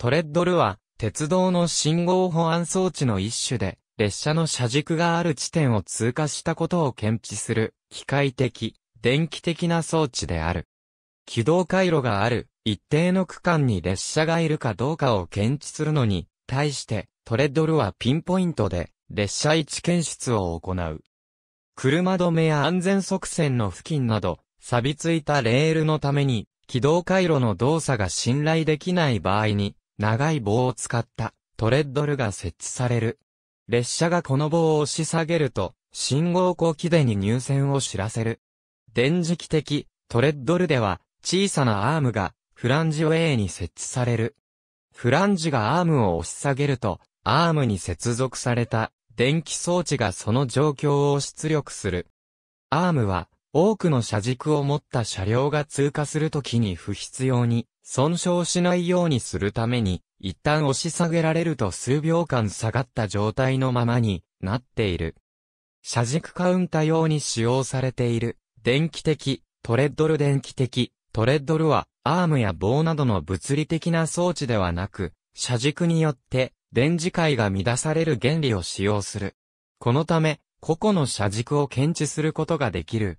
トレッドルは、鉄道の信号保安装置の一種で、列車の車軸がある地点を通過したことを検知する、機械的、電気的な装置である。軌道回路がある、一定の区間に列車がいるかどうかを検知するのに、対して、トレッドルはピンポイントで、列車位置検出を行う。車止めや安全側線の付近など、錆びついたレールのために、軌道回路の動作が信頼できない場合に、長い棒を使ったトレッドルが設置される。列車がこの棒を押し下げると、信号後期でに入線を知らせる。電磁気的トレッドルでは、小さなアームがフランジウェイに設置される。フランジがアームを押し下げると、アームに接続された電気装置がその状況を出力する。アームは多くの車軸を持った車両が通過するときに不必要に損傷しないようにするために、一旦押し下げられると数秒間下がった状態のままになっている。車軸カウンター用に使用されている電気的、トレッドル電気的、トレッドルはアームや棒などの物理的な装置ではなく、車軸によって電磁界が乱される原理を使用する。このため、個々の車軸を検知することができる。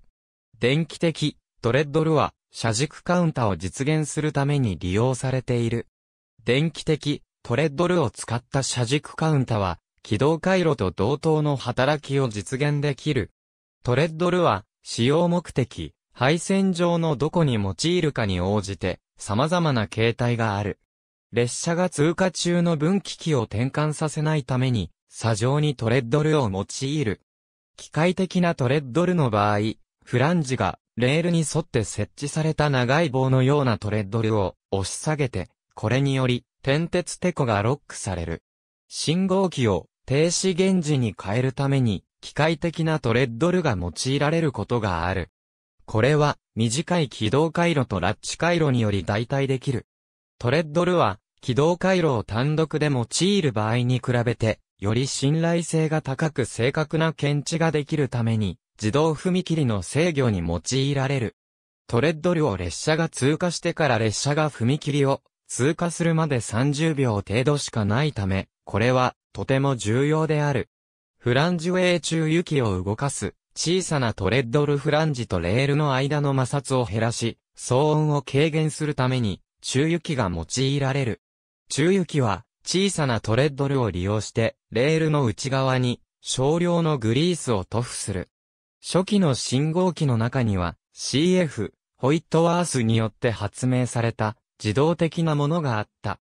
電気的、ドレッドルは、車軸カウンタを実現するために利用されている。電気的、トレッドルを使った車軸カウンタは、軌道回路と同等の働きを実現できる。トレッドルは、使用目的、配線上のどこに用いるかに応じて、様々な形態がある。列車が通過中の分岐器を転換させないために、車上にトレッドルを用いる。機械的なトレッドルの場合、フランジがレールに沿って設置された長い棒のようなトレッドルを押し下げて、これにより、点鉄テコがロックされる。信号機を停止源時に変えるために、機械的なトレッドルが用いられることがある。これは、短い軌道回路とラッチ回路により代替できる。トレッドルは、軌道回路を単独で用いる場合に比べて、より信頼性が高く正確な検知ができるために、自動踏切の制御に用いられる。トレッドルを列車が通過してから列車が踏切を通過するまで30秒程度しかないため、これはとても重要である。フランジウェイ中雪を動かす小さなトレッドルフランジとレールの間の摩擦を減らし、騒音を軽減するために中雪が用いられる。中雪は小さなトレッドルを利用してレールの内側に少量のグリースを塗布する。初期の信号機の中には CF、ホイットワースによって発明された自動的なものがあった。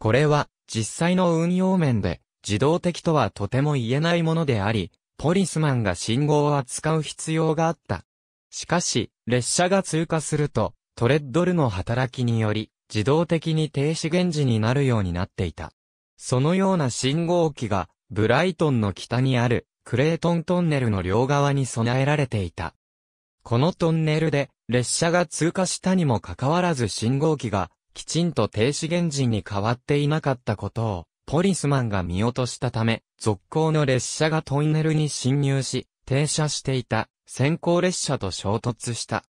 これは実際の運用面で自動的とはとても言えないものであり、ポリスマンが信号を扱う必要があった。しかし、列車が通過すると、トレッドルの働きにより、自動的に停止現時になるようになっていた。そのような信号機が、ブライトンの北にある、クレートントンネルの両側に備えられていた。このトンネルで列車が通過したにもかかわらず信号機がきちんと停止原人に変わっていなかったことをポリスマンが見落としたため、続行の列車がトンネルに侵入し、停車していた先行列車と衝突した。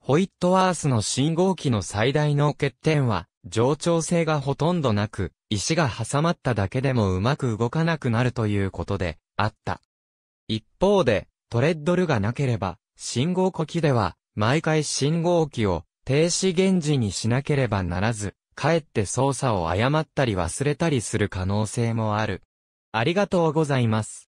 ホイットワースの信号機の最大の欠点は、冗長性がほとんどなく、石が挟まっただけでもうまく動かなくなるということで、あった。一方で、トレッドルがなければ、信号呼気では、毎回信号機を停止現時にしなければならず、かえって操作を誤ったり忘れたりする可能性もある。ありがとうございます。